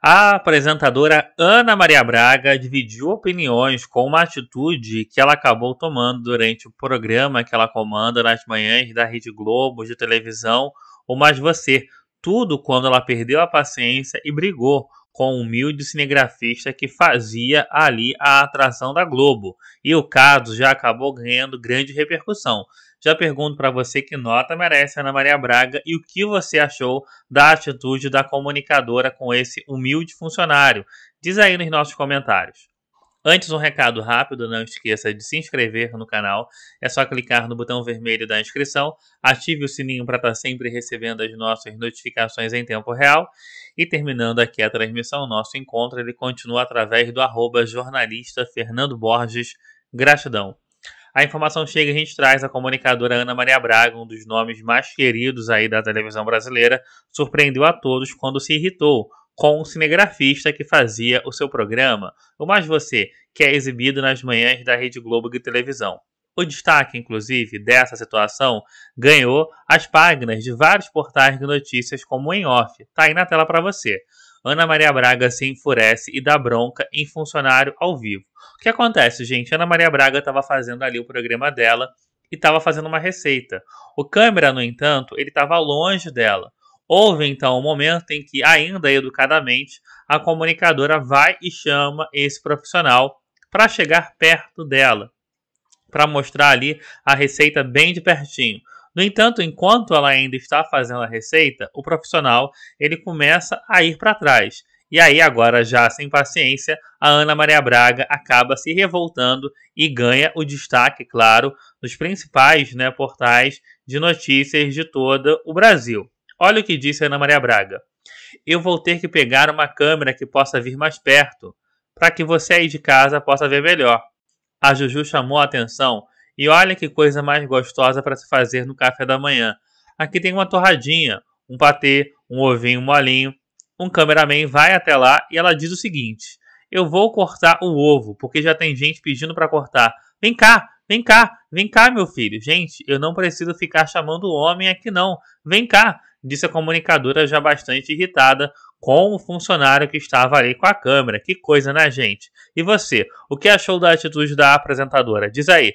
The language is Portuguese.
A apresentadora Ana Maria Braga dividiu opiniões com uma atitude que ela acabou tomando durante o programa que ela comanda nas manhãs da Rede Globo de televisão ou mais você, tudo quando ela perdeu a paciência e brigou com o um humilde cinegrafista que fazia ali a atração da Globo. E o caso já acabou ganhando grande repercussão. Já pergunto para você que nota merece Ana Maria Braga e o que você achou da atitude da comunicadora com esse humilde funcionário. Diz aí nos nossos comentários. Antes, um recado rápido: não esqueça de se inscrever no canal. É só clicar no botão vermelho da inscrição, ative o sininho para estar tá sempre recebendo as nossas notificações em tempo real. E terminando aqui a transmissão, nosso encontro ele continua através do jornalista Fernando Borges. Gratidão. A informação chega e a gente traz a comunicadora Ana Maria Braga, um dos nomes mais queridos aí da televisão brasileira, surpreendeu a todos quando se irritou com um cinegrafista que fazia o seu programa, o Mais Você, que é exibido nas manhãs da Rede Globo de televisão. O destaque, inclusive, dessa situação ganhou as páginas de vários portais de notícias como o Em Off. Tá aí na tela para você. Ana Maria Braga se enfurece e dá bronca em funcionário ao vivo. O que acontece, gente? Ana Maria Braga estava fazendo ali o programa dela e estava fazendo uma receita. O câmera, no entanto, ele estava longe dela. Houve então um momento em que, ainda educadamente, a comunicadora vai e chama esse profissional para chegar perto dela, para mostrar ali a receita bem de pertinho. No entanto, enquanto ela ainda está fazendo a receita, o profissional ele começa a ir para trás. E aí, agora já sem paciência, a Ana Maria Braga acaba se revoltando e ganha o destaque, claro, nos principais né, portais de notícias de todo o Brasil. Olha o que disse a Ana Maria Braga. Eu vou ter que pegar uma câmera que possa vir mais perto, para que você aí de casa possa ver melhor. A Juju chamou a atenção e olha que coisa mais gostosa para se fazer no café da manhã. Aqui tem uma torradinha, um patê, um ovinho molinho. Um cameraman vai até lá e ela diz o seguinte: Eu vou cortar o ovo, porque já tem gente pedindo para cortar. Vem cá, vem cá, vem cá, meu filho. Gente, eu não preciso ficar chamando o homem aqui não. Vem cá, disse a comunicadora já bastante irritada com o funcionário que estava ali com a câmera. Que coisa, né, gente? E você, o que achou da atitude da apresentadora? Diz aí.